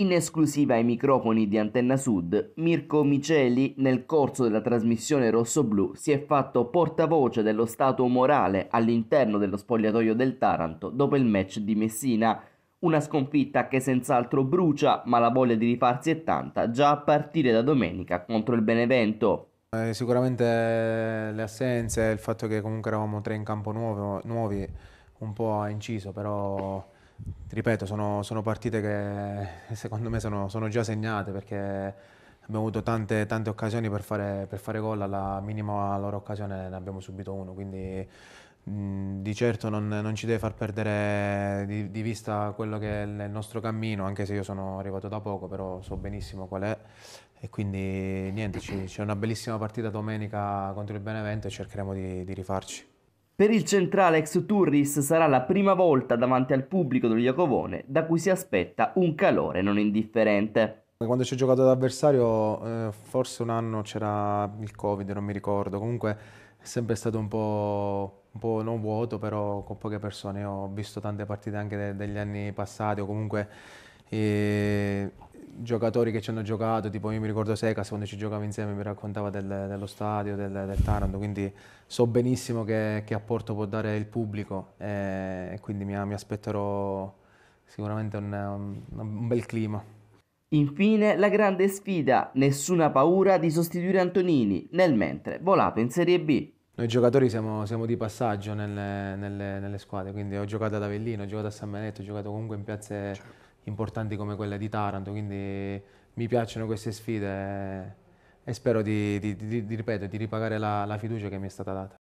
In esclusiva ai microfoni di Antenna Sud, Mirko Miceli nel corso della trasmissione Rossoblu si è fatto portavoce dello stato morale all'interno dello spogliatoio del Taranto dopo il match di Messina, una sconfitta che senz'altro brucia, ma la voglia di rifarsi è tanta già a partire da domenica contro il Benevento. Eh, sicuramente le assenze, il fatto che comunque eravamo tre in campo nuovo, nuovi, un po' ha inciso, però ti ripeto, sono, sono partite che secondo me sono, sono, già segnate perché abbiamo avuto tante, tante occasioni per fare, per fare gol, alla minima loro occasione ne abbiamo subito uno, quindi mh, di certo non, non, ci deve far perdere di, di, vista quello che è il nostro cammino, anche se io sono arrivato da poco, però so benissimo qual è e quindi niente, c'è una bellissima partita domenica contro il Benevento e cercheremo di, di rifarci. Per il centrale ex Turris sarà la prima volta davanti al pubblico dello Iacovone da cui si aspetta un calore non indifferente. Quando ci ho giocato ad avversario, eh, forse un anno c'era il Covid, non mi ricordo. Comunque è sempre stato un po', un po', non vuoto, però con poche persone. Io ho visto tante partite anche de degli anni passati o comunque eh, giocatori che ci hanno giocato, tipo io mi ricordo Secas quando ci giocavamo insieme mi raccontava del, dello stadio, del, del, Taranto, quindi so benissimo che, che, apporto può dare il pubblico e, eh, e quindi mi, mi, aspetterò sicuramente un, un, un bel clima. Infine la grande sfida, nessuna paura di sostituire Antonini nel mentre volato in Serie B. Noi giocatori siamo, siamo di passaggio nelle, nelle, nelle, squadre, quindi ho giocato ad Avellino, ho giocato a San Benedetto, ho giocato comunque in piazze certo importanti come quelle di Taranto, quindi mi piacciono queste sfide e spero di, di, di, di ripeto, ripagare la, la fiducia che mi è stata data.